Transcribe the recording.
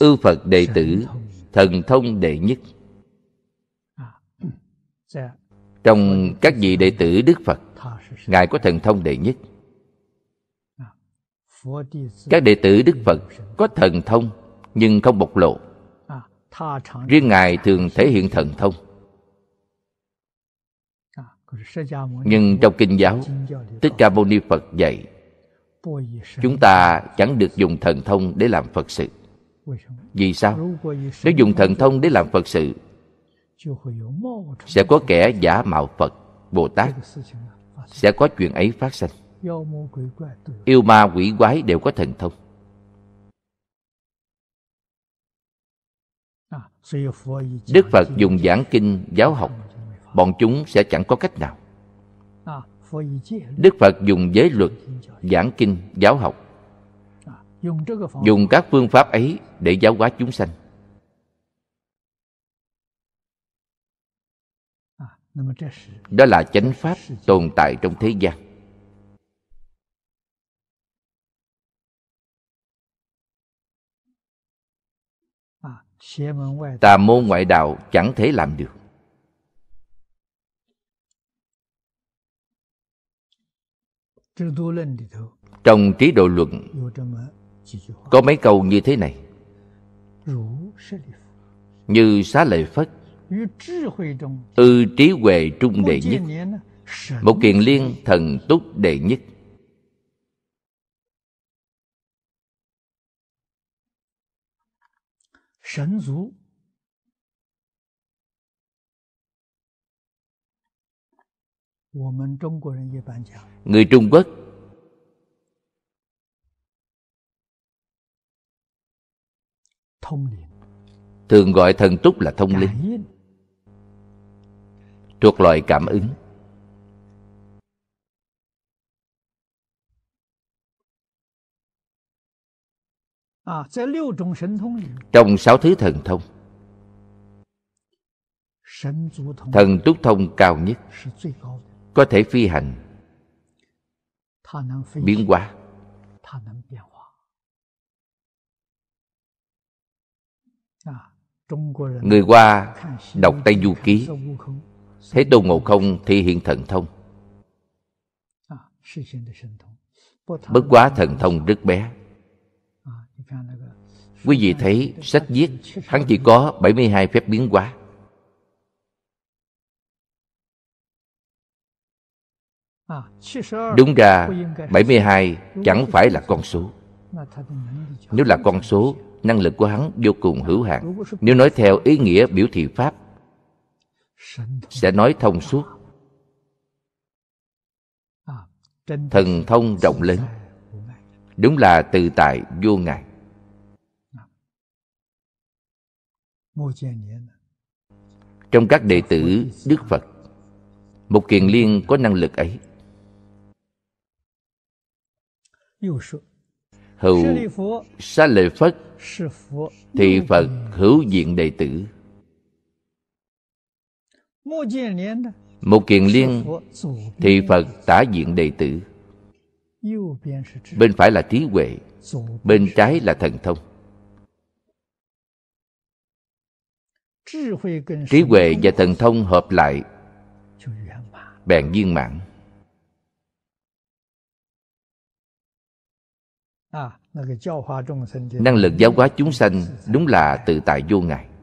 ư phật đệ tử thần thông đệ nhất trong các vị đệ tử đức phật ngài có thần thông đệ nhất các đệ tử đức phật có thần thông nhưng không bộc lộ riêng ngài thường thể hiện thần thông nhưng trong kinh giáo thích ca mâu ni phật dạy chúng ta chẳng được dùng thần thông để làm phật sự vì sao nếu dùng thần thông để làm phật sự sẽ có kẻ giả mạo phật bồ tát sẽ có chuyện ấy phát sinh yêu ma quỷ quái đều có thần thông đức phật dùng giảng kinh giáo học bọn chúng sẽ chẳng có cách nào đức phật dùng giới luật giảng kinh giáo học dùng các phương pháp ấy để giáo hóa chúng sanh đó là chánh pháp tồn tại trong thế gian tà môn ngoại đạo chẳng thể làm được trong trí độ luận có mấy câu như thế này như xá lợi phất ư trí huệ trung đệ nhất một kiền liên thần túc đệ nhất người trung quốc thường gọi thần túc là thông linh thuộc loại cảm ứng à, trong sáu thứ thần thông thần túc thông cao nhất có thể phi hành biến hóa người qua đọc tây du ký thấy tôn ngộ không thi hiện thần thông bất quá thần thông rất bé quý vị thấy sách viết hắn chỉ có 72 phép biến hóa À, Đúng ra 72 chẳng phải là con số Nếu là con số Năng lực của hắn vô cùng hữu hạn Nếu nói theo ý nghĩa biểu thị Pháp Sẽ nói thông suốt à, Thần thông rộng lớn Đúng là từ tại vô ngại à. Trong các đệ tử Đức Phật Một kiền liên có năng lực ấy hữu Sa lợi phất thì phật hữu diện đệ tử một kiện liên thì phật tả diện đệ tử bên phải là trí huệ bên trái là thần thông trí huệ và thần thông hợp lại bèn viên mạng. năng lực giáo hóa chúng sanh đúng là tự tại vô ngại